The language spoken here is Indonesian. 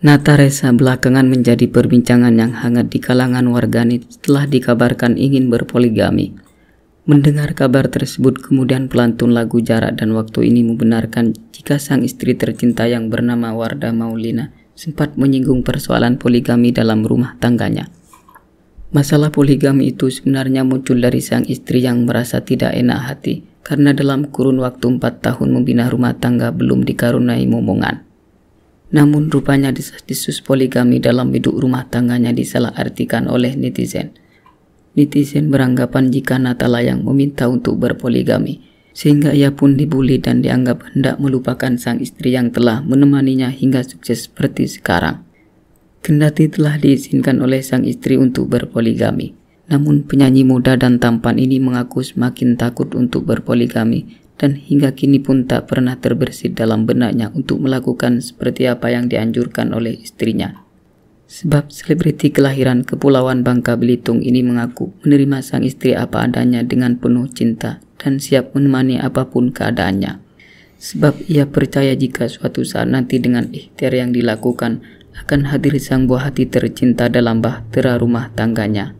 Nataresa belakangan menjadi perbincangan yang hangat di kalangan warganet setelah dikabarkan ingin berpoligami. Mendengar kabar tersebut, kemudian pelantun lagu Jarak dan Waktu ini membenarkan jika sang istri tercinta yang bernama Warda Maulina sempat menyinggung persoalan poligami dalam rumah tangganya. Masalah poligami itu sebenarnya muncul dari sang istri yang merasa tidak enak hati karena dalam kurun waktu 4 tahun membina rumah tangga belum dikarunai momongan. Namun rupanya desas-desus poligami dalam hidup rumah tangganya disalahartikan oleh netizen. Netizen beranggapan jika Natala yang meminta untuk berpoligami, sehingga ia pun dibully dan dianggap hendak melupakan sang istri yang telah menemaninya hingga sukses seperti sekarang. Kendati telah diizinkan oleh sang istri untuk berpoligami, namun penyanyi muda dan tampan ini mengaku semakin takut untuk berpoligami dan hingga kini pun tak pernah terbersih dalam benaknya untuk melakukan seperti apa yang dianjurkan oleh istrinya. Sebab selebriti kelahiran Kepulauan Bangka Belitung ini mengaku menerima sang istri apa adanya dengan penuh cinta dan siap menemani apapun keadaannya. Sebab ia percaya jika suatu saat nanti dengan ikhtiar yang dilakukan akan hadir sang buah hati tercinta dalam bahtera rumah tangganya.